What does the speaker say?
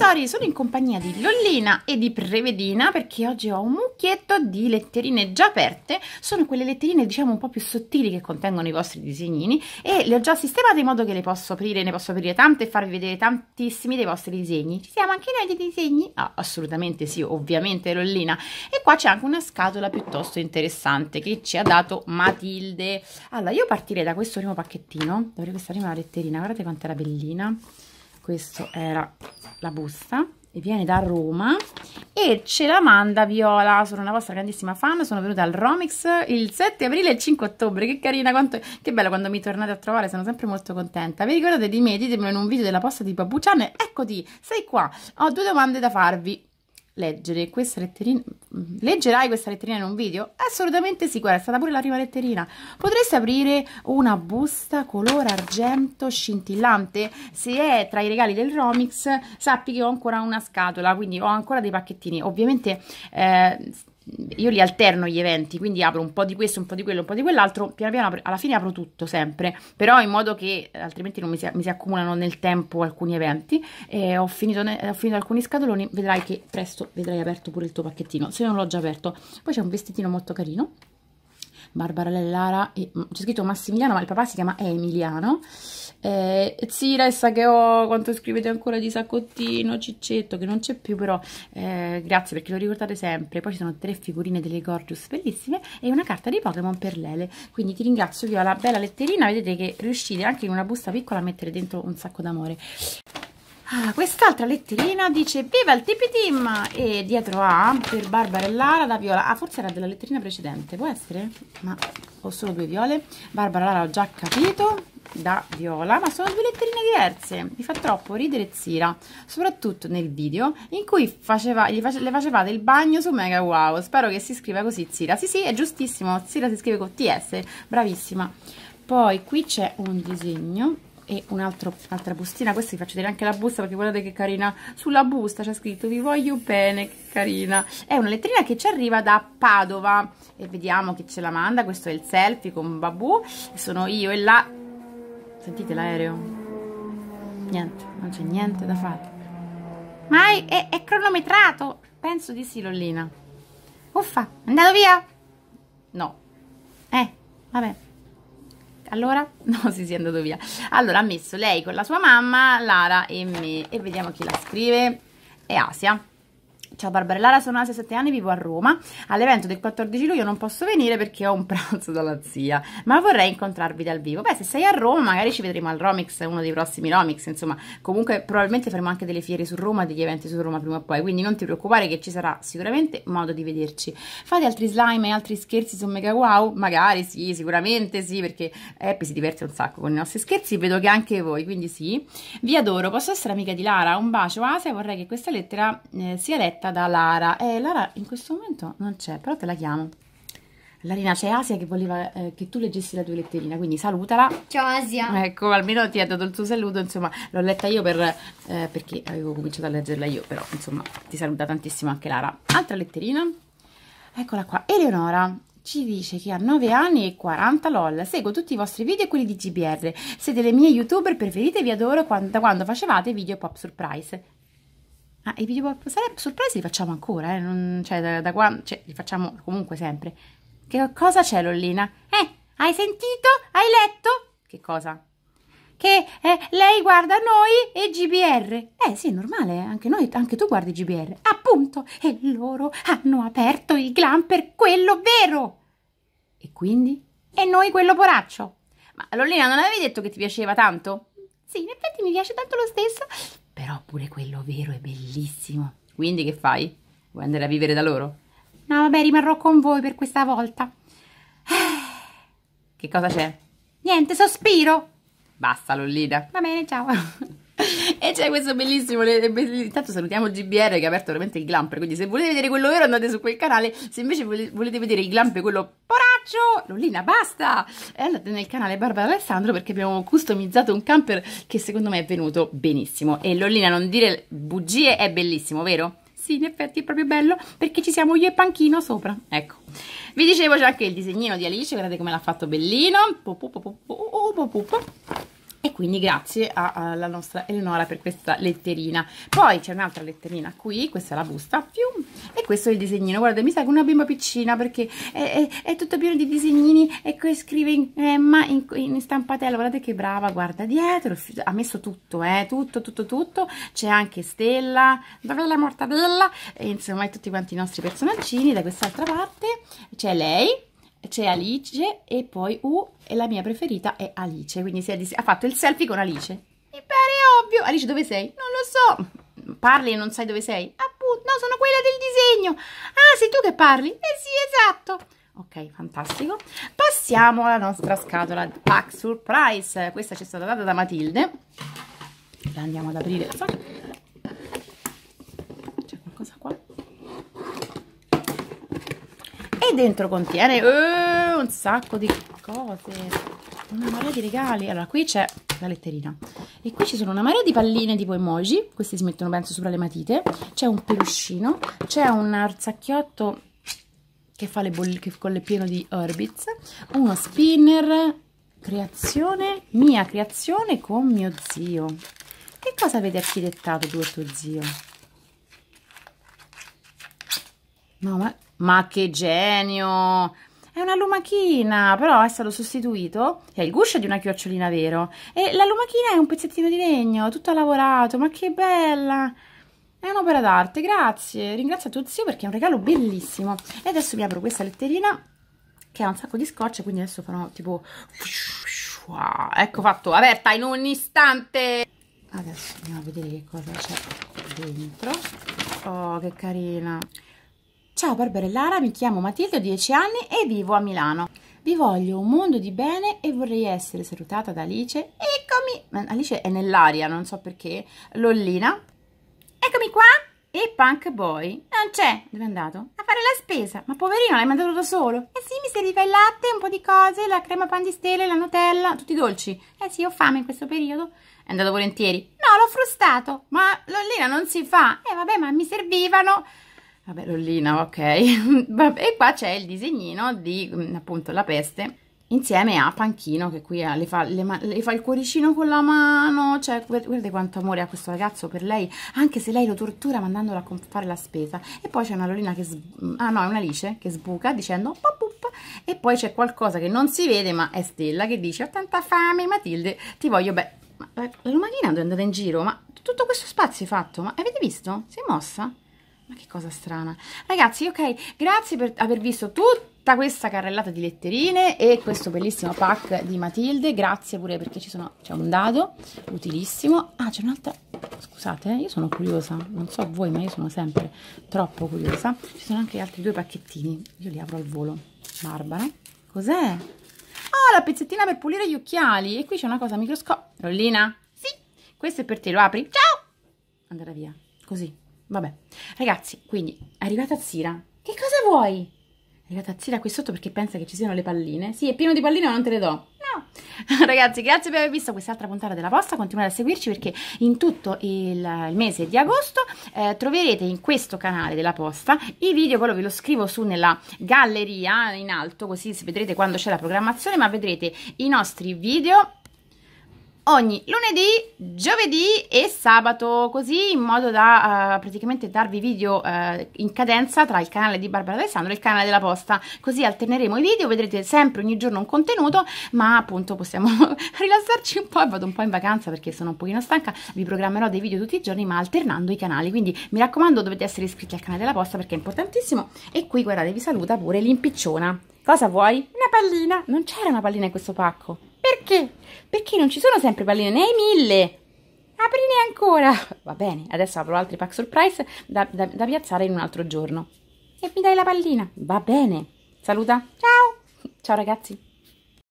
Montessori, sono in compagnia di Lollina e di Prevedina perché oggi ho un mucchietto di letterine già aperte, sono quelle letterine diciamo un po' più sottili che contengono i vostri disegnini e le ho già sistemate in modo che le posso aprire, ne posso aprire tante e farvi vedere tantissimi dei vostri disegni. Ci siamo anche noi dei disegni? Ah, assolutamente sì, ovviamente Lollina. E qua c'è anche una scatola piuttosto interessante che ci ha dato Matilde. Allora io partirei da questo primo pacchettino, Dovrei questa prima letterina, guardate quanto era bellina questa era la busta e viene da Roma e ce la manda Viola sono una vostra grandissima fan sono venuta al Romix il 7 aprile e il 5 ottobre che carina quanto che bello quando mi tornate a trovare sono sempre molto contenta vi ricordate di me ditemelo in un video della posta di Babucciane eccoti sei qua ho due domande da farvi leggere questa letterina mm, leggerai questa letterina in un video? assolutamente sì, guarda è stata pure la prima letterina potresti aprire una busta color argento scintillante se è tra i regali del Romix sappi che ho ancora una scatola quindi ho ancora dei pacchettini ovviamente eh, io li alterno gli eventi, quindi apro un po' di questo, un po' di quello, un po' di quell'altro, piano piano alla fine apro tutto sempre, però in modo che eh, altrimenti non mi si, mi si accumulano nel tempo alcuni eventi. E ho finito, ho finito alcuni scatoloni, vedrai che presto vedrai aperto pure il tuo pacchettino, se non l'ho già aperto. Poi c'è un vestitino molto carino, Barbara Lellara, mm, c'è scritto Massimiliano, ma il papà si chiama Emiliano. Eh, sì, resta che ho quanto scrivete ancora di saccottino, ciccetto, che non c'è più, però eh, grazie perché lo ricordate sempre. Poi ci sono tre figurine delle Gorgeous bellissime e una carta di Pokémon per Lele. Quindi ti ringrazio, Viola, bella letterina. Vedete che riuscite anche in una busta piccola a mettere dentro un sacco d'amore. Ah, quest'altra letterina dice viva il tipi team e dietro A per Barbara e Lara da Viola ah forse era della letterina precedente può essere? ma ho solo due viole Barbara e Lara ho già capito da viola ma sono due letterine diverse mi fa troppo ridere Zira soprattutto nel video in cui faceva, face, le facevate il bagno su Mega Wow spero che si scriva così Zira sì sì è giustissimo Zira si scrive con TS bravissima poi qui c'è un disegno e un'altra bustina questa vi faccio vedere anche la busta perché guardate che carina sulla busta c'è scritto vi voglio bene che carina è una letterina che ci arriva da Padova e vediamo chi ce la manda questo è il selfie con Babù sono io e la Sentite l'aereo? Niente, non c'è niente da fare. Ma è, è, cronometrato! Penso di sì, Lollina. Uffa, è andato via? No. Eh, vabbè. Allora? No, si sì, è andato via. Allora, ha messo lei con la sua mamma, Lara e me. E vediamo chi la scrive. È Asia. Ciao Barbara Lara, sono Asia 7 anni, vivo a Roma. All'evento del 14 luglio non posso venire perché ho un pranzo dalla zia, ma vorrei incontrarvi dal vivo. Beh, se sei a Roma, magari ci vedremo al Romix, uno dei prossimi Romix, insomma, comunque probabilmente faremo anche delle fiere su Roma, degli eventi su Roma prima o poi, quindi non ti preoccupare che ci sarà sicuramente modo di vederci. Fate altri slime e altri scherzi su Mega Wow? Magari sì, sicuramente sì, perché Happy si diverte un sacco con i nostri scherzi, vedo che anche voi, quindi sì. Vi adoro, posso essere amica di Lara? Un bacio, Asia, vorrei che questa lettera eh, sia letta da Lara. Eh, Lara in questo momento non c'è, però te la chiamo. Larina, c'è Asia che voleva eh, che tu leggessi la tua letterina, quindi salutala. Ciao Asia. Ecco, almeno ti ha dato il tuo saluto, insomma, l'ho letta io per, eh, perché avevo cominciato a leggerla io, però insomma ti saluta tantissimo anche Lara. Altra letterina, eccola qua, Eleonora. Ci dice che ha 9 anni e 40 lol, seguo tutti i vostri video e quelli di GBR, siete le mie youtuber preferite, vi adoro quando, da quando facevate video pop surprise. Ah, i video pop sareb surprise li facciamo ancora, eh? Non, cioè, da, da quando, cioè, li facciamo comunque sempre. Che cosa c'è, Lollina? Eh, hai sentito? Hai letto? Che cosa? Che eh, lei guarda noi e GBR. Eh sì, è normale, eh, anche, noi, anche tu guardi GBR. Appunto, e loro hanno aperto il glam per quello vero. E quindi? E noi quello poraccio. Ma Lollina, non avevi detto che ti piaceva tanto? Sì, in effetti mi piace tanto lo stesso però pure quello vero è bellissimo. Quindi che fai? Vuoi andare a vivere da loro? No, vabbè, rimarrò con voi per questa volta. Che cosa c'è? Niente, sospiro. Basta, Lollina. Va bene, ciao. e c'è questo bellissimo, bellissimo, intanto salutiamo GBR che ha aperto veramente il Glamper, quindi se volete vedere quello vero andate su quel canale, se invece volete vedere il Glamper quello porà viaggio Lollina basta e andate nel canale Barbara Alessandro perché abbiamo customizzato un camper che secondo me è venuto benissimo e Lollina non dire bugie è bellissimo vero? Sì, in effetti è proprio bello perché ci siamo io e Panchino sopra, ecco. Vi dicevo c'è anche il disegnino di Alice, guardate come l'ha fatto bellino. Pup, pup, pup, e quindi grazie alla nostra Eleonora per questa letterina. Poi c'è un'altra letterina qui, questa è la busta, fium, e questo è il disegnino. Guarda, mi sa che una bimba piccina perché è, è, è tutto pieno di disegnini e qui scrive in, Emma in, in, stampatello. Guardate che brava, guarda dietro, ha messo tutto, eh, tutto, tutto, tutto. C'è anche Stella, dov'è la mortadella? E insomma, tutti quanti i nostri personaggini. Da quest'altra parte c'è lei c'è Alice e poi U e la mia preferita è Alice, quindi si è ha fatto il selfie con Alice. Mi pare ovvio. Alice dove sei? Non lo so. Parli e non sai dove sei? Appunto, no, sono quella del disegno. Ah, sei tu che parli? Eh sì, esatto. Ok, fantastico. Passiamo alla nostra scatola Pack Surprise. Questa ci è stata data da Matilde. La andiamo ad aprire. dentro contiene uh, eh, un sacco di cose. Una marea di regali. Allora, qui c'è la letterina. E qui ci sono una marea di palline tipo emoji. Questi si mettono, penso, sopra le matite. C'è un peluscino. C'è un arzacchiotto che fa le bolle che, con le pieno di Orbits. Uno spinner. Creazione, mia creazione con mio zio. Che cosa avete architettato tu e tuo zio? No, ma ma che genio! È una lumachina, però è stato sostituito. È il guscio di una chiocciolina, vero? E la lumachina è un pezzettino di legno, tutto lavorato. Ma che bella! È un'opera d'arte, grazie. Ringrazio tuo zio perché è un regalo bellissimo. E adesso vi apro questa letterina che ha un sacco di scotch, quindi adesso farò tipo... ecco fatto, aperta in un istante! Adesso andiamo a vedere che cosa c'è dentro. Oh, che carina! Ciao Barbara e Lara, mi chiamo Matilde, ho 10 anni e vivo a Milano. Vi voglio un mondo di bene e vorrei essere salutata da Alice. Eccomi! Alice è nell'aria, non so perché. Lollina. Eccomi qua! E Punk Boy? Non c'è! Dove è andato? A fare la spesa. Ma poverino, l'hai mandato da solo. Eh sì, mi serviva il latte, un po' di cose, la crema pan di stelle, la Nutella, tutti i dolci. Eh sì, ho fame in questo periodo. È andato volentieri. No, l'ho frustato. Ma Lollina non si fa. Eh vabbè, ma mi servivano vabbè l'ollina ok e qua c'è il disegnino di mm, appunto la peste insieme a Panchino che qui eh, le fa, le le fa il cuoricino con la mano cioè guardate quanto amore ha questo ragazzo per lei anche se lei lo tortura mandandolo a fare la spesa e poi c'è una lolina che mm, ah no è una lice che sbuca dicendo pop, pop, e poi c'è qualcosa che non si vede ma è Stella che dice ho tanta fame Matilde ti voglio beh la, la lumanina è andata in giro ma tutto questo spazio è fatto ma avete visto? si è mossa? Ma che cosa strana. Ragazzi, ok, grazie per aver visto tutta questa carrellata di letterine e questo bellissimo pack di Matilde. Grazie pure perché ci c'è un dado utilissimo. Ah, c'è un'altra... Scusate, eh, io sono curiosa. Non so voi, ma io sono sempre troppo curiosa. Ci sono anche altri due pacchettini. Io li apro al volo. Barbara. Cos'è? Ah, la pezzettina per pulire gli occhiali. E qui c'è una cosa microscopica. Rollina? Sì. Questo è per te, lo apri? Ciao! Andrà via. Così. Vabbè, ragazzi, quindi arrivata Zira. Che cosa vuoi? È arrivata Zira qui sotto perché pensa che ci siano le palline. Sì, è pieno di palline ma non te le do. No. Ragazzi, grazie per aver visto quest'altra puntata della posta. Continuate a seguirci perché in tutto il, il mese di agosto eh, troverete in questo canale della posta i video. Quello ve lo scrivo su nella galleria in alto, così vedrete quando c'è la programmazione. Ma vedrete i nostri video ogni lunedì, giovedì e sabato, così in modo da uh, praticamente darvi video uh, in cadenza tra il canale di Barbara Alessandro e il canale della posta. Così alterneremo i video, vedrete sempre ogni giorno un contenuto, ma appunto possiamo rilassarci un po' e vado un po' in vacanza perché sono un pochino stanca, vi programmerò dei video tutti i giorni ma alternando i canali, quindi mi raccomando dovete essere iscritti al canale della posta perché è importantissimo e qui guardate vi saluta pure l'impicciona. Cosa vuoi? Una pallina! Non c'era una pallina in questo pacco. Perché? Perché non ci sono sempre palline, ne hai mille! Aprine ancora! Va bene, adesso apro altri pack surprise da, da, da piazzare in un altro giorno. E mi dai la pallina? Va bene! Saluta! Ciao! Ciao ragazzi!